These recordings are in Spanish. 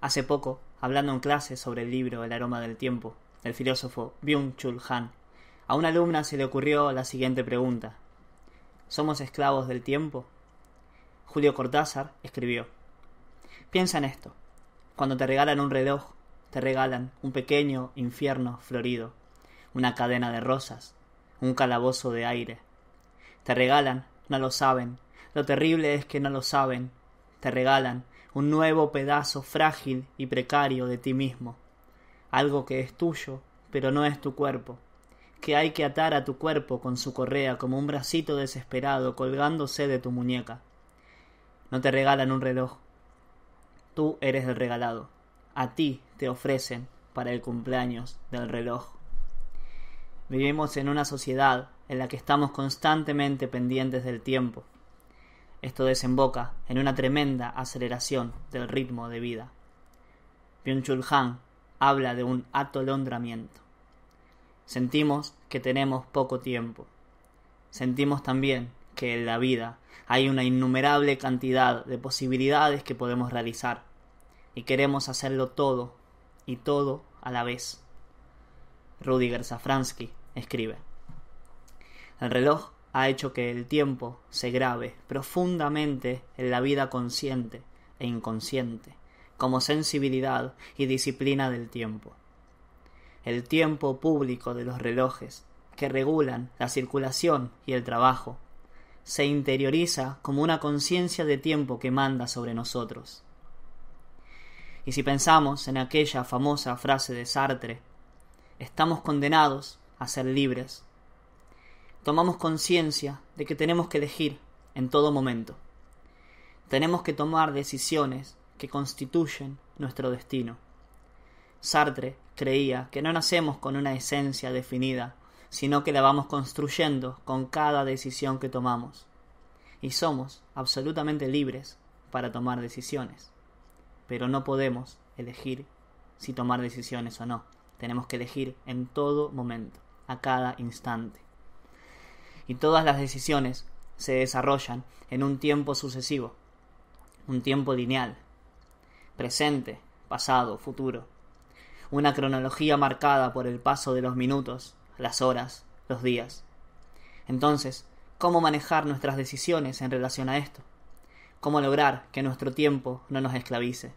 Hace poco, hablando en clase sobre el libro El aroma del tiempo, del filósofo Byung-Chul Han, a una alumna se le ocurrió la siguiente pregunta. ¿Somos esclavos del tiempo? Julio Cortázar escribió, Piensa en esto. Cuando te regalan un reloj, te regalan un pequeño infierno florido, una cadena de rosas, un calabozo de aire. Te regalan, no lo saben, lo terrible es que no lo saben, te regalan un nuevo pedazo frágil y precario de ti mismo, algo que es tuyo, pero no es tu cuerpo, que hay que atar a tu cuerpo con su correa como un bracito desesperado colgándose de tu muñeca. No te regalan un reloj, tú eres el regalado, a ti te ofrecen para el cumpleaños del reloj. Vivimos en una sociedad en la que estamos constantemente pendientes del tiempo, esto desemboca en una tremenda aceleración del ritmo de vida. Byung-Chul Han habla de un atolondramiento. Sentimos que tenemos poco tiempo. Sentimos también que en la vida hay una innumerable cantidad de posibilidades que podemos realizar y queremos hacerlo todo y todo a la vez. Rudiger Safransky escribe: El reloj ha hecho que el tiempo se grave profundamente en la vida consciente e inconsciente, como sensibilidad y disciplina del tiempo. El tiempo público de los relojes, que regulan la circulación y el trabajo, se interioriza como una conciencia de tiempo que manda sobre nosotros. Y si pensamos en aquella famosa frase de Sartre, estamos condenados a ser libres tomamos conciencia de que tenemos que elegir en todo momento. Tenemos que tomar decisiones que constituyen nuestro destino. Sartre creía que no nacemos con una esencia definida, sino que la vamos construyendo con cada decisión que tomamos. Y somos absolutamente libres para tomar decisiones. Pero no podemos elegir si tomar decisiones o no. Tenemos que elegir en todo momento, a cada instante y todas las decisiones se desarrollan en un tiempo sucesivo, un tiempo lineal, presente, pasado, futuro, una cronología marcada por el paso de los minutos, las horas, los días. Entonces, ¿cómo manejar nuestras decisiones en relación a esto? ¿Cómo lograr que nuestro tiempo no nos esclavice?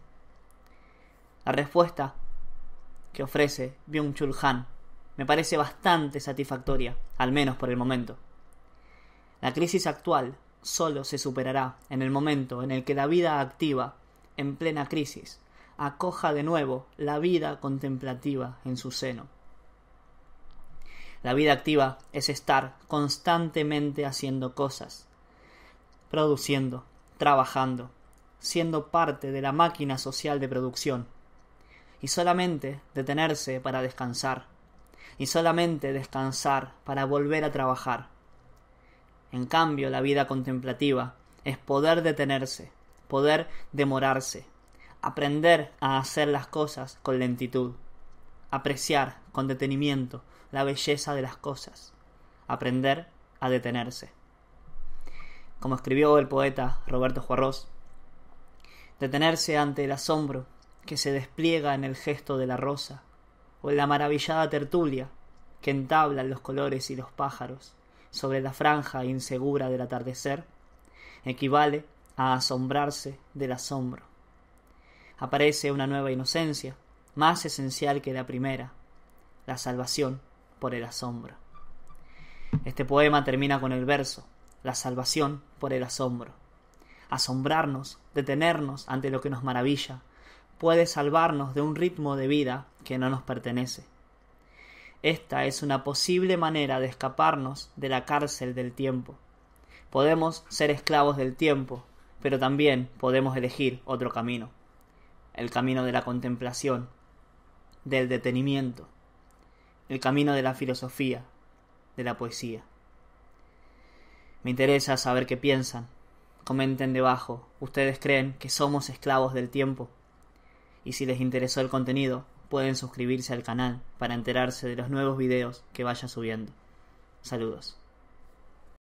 La respuesta que ofrece Byung-Chul Han me parece bastante satisfactoria, al menos por el momento. La crisis actual solo se superará en el momento en el que la vida activa, en plena crisis, acoja de nuevo la vida contemplativa en su seno. La vida activa es estar constantemente haciendo cosas, produciendo, trabajando, siendo parte de la máquina social de producción, y solamente detenerse para descansar, y solamente descansar para volver a trabajar, en cambio, la vida contemplativa es poder detenerse, poder demorarse, aprender a hacer las cosas con lentitud, apreciar con detenimiento la belleza de las cosas, aprender a detenerse. Como escribió el poeta Roberto Juarroz, detenerse ante el asombro que se despliega en el gesto de la rosa, o en la maravillada tertulia que entablan los colores y los pájaros, sobre la franja insegura del atardecer equivale a asombrarse del asombro. Aparece una nueva inocencia, más esencial que la primera, la salvación por el asombro. Este poema termina con el verso, la salvación por el asombro. Asombrarnos, detenernos ante lo que nos maravilla, puede salvarnos de un ritmo de vida que no nos pertenece. Esta es una posible manera de escaparnos de la cárcel del tiempo. Podemos ser esclavos del tiempo, pero también podemos elegir otro camino, el camino de la contemplación, del detenimiento, el camino de la filosofía, de la poesía. Me interesa saber qué piensan. Comenten debajo, ¿ustedes creen que somos esclavos del tiempo? Y si les interesó el contenido, pueden suscribirse al canal para enterarse de los nuevos videos que vaya subiendo. Saludos.